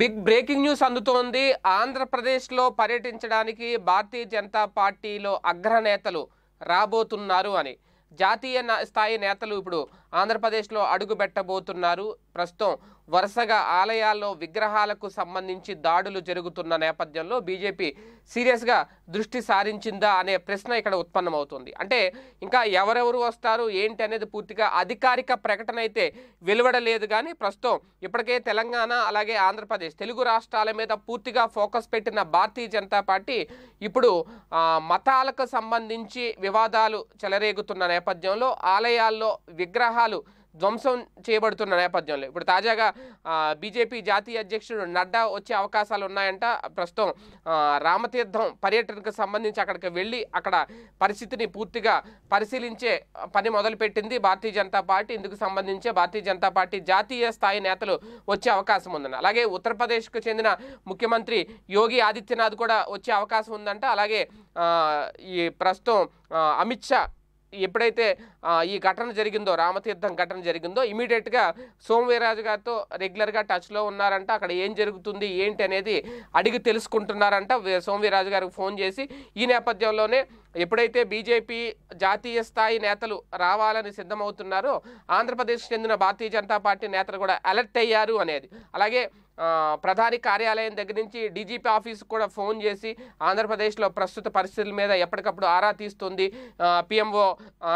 big breaking news అందుతోంది ఆంధ్రప్రదేశ్లో పర్యటించడానికి భారతీయ జనతా పార్టీలో అగ్రనేతలు రాబోతున్నారు అని జాతీయ స్థాయి నేతలు ఇప్పుడు ఆంధ్రప్రదేశ్లో పెట్టబోతున్నారు ప్రస్తుతం వరుసగా ఆలయాల్లో విగ్రహాలకు సంబంధించి దాడులు జరుగుతున్న నేపథ్యంలో బీజేపీ సీరియస్గా దృష్టి సారించిందా అనే ప్రశ్న ఇక్కడ ఉత్పన్నమవుతుంది అంటే ఇంకా ఎవరెవరు వస్తారు ఏంటి అనేది పూర్తిగా అధికారిక ప్రకటన అయితే వెలువడలేదు కానీ ప్రస్తుతం ఇప్పటికే తెలంగాణ అలాగే ఆంధ్రప్రదేశ్ తెలుగు రాష్ట్రాల మీద పూర్తిగా ఫోకస్ పెట్టిన భారతీయ జనతా పార్టీ ఇప్పుడు మతాలకు సంబంధించి వివాదాలు చెలరేగుతున్న నేపథ్యంలో ఆలయాల్లో విగ్రహ విగ్రహాలు ధ్వంసం చేయబడుతున్న నేపథ్యంలో ఇప్పుడు తాజాగా బీజేపీ జాతీయ అధ్యక్షుడు నడ్డా వచ్చే అవకాశాలు ఉన్నాయంట ప్రస్తుతం రామతీర్థం పర్యటనకు సంబంధించి అక్కడికి వెళ్ళి అక్కడ పరిస్థితిని పూర్తిగా పరిశీలించే పని మొదలుపెట్టింది భారతీయ జనతా పార్టీ ఇందుకు సంబంధించి భారతీయ జనతా పార్టీ జాతీయ స్థాయి నేతలు వచ్చే అవకాశం ఉందని అలాగే ఉత్తరప్రదేశ్కు చెందిన ముఖ్యమంత్రి యోగి ఆదిత్యనాథ్ కూడా వచ్చే అవకాశం ఉందంట అలాగే ఈ ప్రస్తుతం అమిత్ షా ఎప్పుడైతే ఈ ఘటన జరిగిందో రామతీర్థం ఘటన జరిగిందో ఇమీడియట్గా సోమవీరాజు గారితో రెగ్యులర్గా టచ్లో ఉన్నారంట అక్కడ ఏం జరుగుతుంది ఏంటి అనేది అడిగి తెలుసుకుంటున్నారంట సోమవీరాజు గారికి ఫోన్ చేసి ఈ నేపథ్యంలోనే ఎప్పుడైతే బీజేపీ జాతీయ స్థాయి నేతలు రావాలని సిద్ధమవుతున్నారో ఆంధ్రప్రదేశ్ చెందిన భారతీయ జనతా పార్టీ నేతలు కూడా అలర్ట్ అయ్యారు అనేది అలాగే ప్రధాని కార్యాలయం దగ్గర నుంచి డీజీపీ ఆఫీస్ కూడా ఫోన్ చేసి ఆంధ్రప్రదేశ్లో ప్రస్తుత పరిస్థితుల మీద ఎప్పటికప్పుడు ఆరా తీస్తుంది పిఎంఓ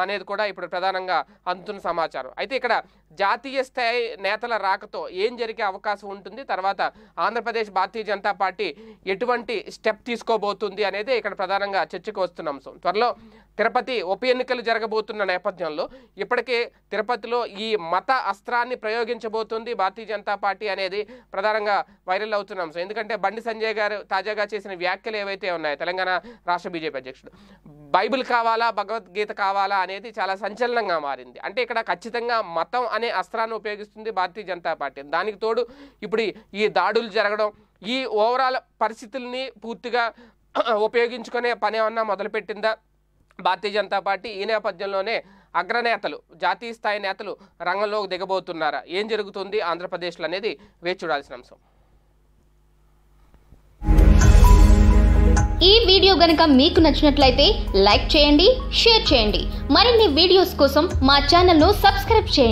అనేది కూడా ఇప్పుడు ప్రధానంగా అందుతున్న సమాచారం అయితే ఇక్కడ జాతీయ స్థాయి నేతల రాకతో ఏం జరిగే అవకాశం ఉంటుంది తర్వాత ఆంధ్రప్రదేశ్ భారతీయ జనతా పార్టీ ఎటువంటి స్టెప్ తీసుకోబోతుంది అనేది ఇక్కడ ప్రధానంగా చర్చకు వస్తున్న అంశం త్వరలో తిరుపతి ఉప ఎన్నికలు జరగబోతున్న నేపథ్యంలో ఇప్పటికే తిరుపతిలో ఈ మత అస్త్రాన్ని ప్రయోగించబోతుంది భారతీయ జనతా పార్టీ అనేది ప్రధానంగా వైరల్ అవుతున్న అంశం ఎందుకంటే బండి సంజయ్ గారు తాజాగా చేసిన వ్యాఖ్యలు ఏవైతే ఉన్నాయో తెలంగాణ రాష్ట్ర బీజేపీ అధ్యక్షుడు బైబిల్ కావాలా భగవద్గీత కావాలా అనేది చాలా సంచలనంగా మారింది అంటే ఇక్కడ ఖచ్చితంగా మతం అనే అస్త్రాన్ని ఉపయోగిస్తుంది భారతీయ జనతా పార్టీ దానికి తోడు ఇప్పుడు ఈ దాడులు జరగడం ఈ ఓవరాల్ పరిస్థితుల్ని పూర్తిగా ఉపయోగించుకునే పని ఏమన్నా మొదలుపెట్టిందా భారతీయ జనతా పార్టీ ఈ నేపథ్యంలోనే అగ్రనేతలు జాతీయ స్థాయి నేతలు రంగంలోకి దిగబోతున్నారా ఏం జరుగుతుంది ఆంధ్రప్రదేశ్లో అనేది వేచి చూడాల్సిన అంశం ఈ వీడియో గనుక మీకు నచ్చినట్లయితే లైక్ చేయండి షేర్ చేయండి మరిన్ని వీడియోస్ కోసం మా ఛానల్ను సబ్స్క్రైబ్ చేయండి